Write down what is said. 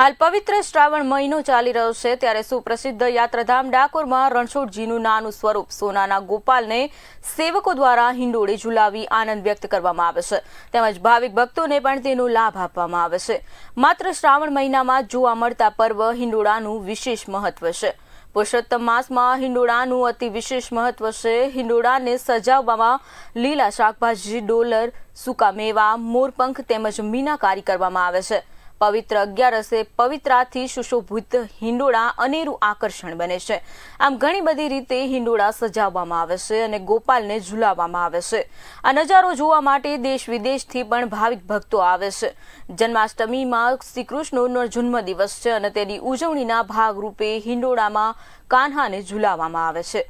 હાલ પવિત્ર શ્રાવણ મહિનો ચાલી રહ્યો છે ત્યારે સુપ્રસિદ્ધ યાત્રાધામ ડાકોરમાં રણછોડજીનું નાનું સ્વરૂપ સોનાના ગોપાલને સેવકો દ્વારા હિંડોળે ઝુલાવી આનંદ વ્યક્ત કરવામાં આવે છે તેમજ ભાવિક ભક્તોને પણ તેનો લાભ આપવામાં આવે છે માત્ર શ્રાવણ મહિનામાં જોવા મળતા પર્વ હિંડોળાનું વિશેષ મહત્વ છે પુરુષોત્તમ માસમાં હિંડોળાનું અતિ વિશેષ મહત્વ છે હિંડોળાને સજાવવામાં લીલા શાકભાજી ડોલર સૂકા મેવા મોરપંખ તેમજ મીનાકારી કરવામાં આવે છે પવિત્ર અગિયારસે પવિત્રાથી સુશોભિત હિંડોળા અનેરું આકર્ષણ બને છે આમ ઘણી બધી રીતે હિંડોળા સજાવવામાં આવે છે અને ગોપાલને ઝુલાવવામાં આવે છે આ નજારો જોવા માટે દેશ વિદેશથી પણ ભાવિક ભક્તો આવે છે જન્માષ્ટમીમાં શ્રીકૃષ્ણનો જન્મદિવસ છે અને તેની ઉજવણીના ભાગરૂપે હિંડોળામાં કાન્હાને ઝુલાવવામાં આવે છે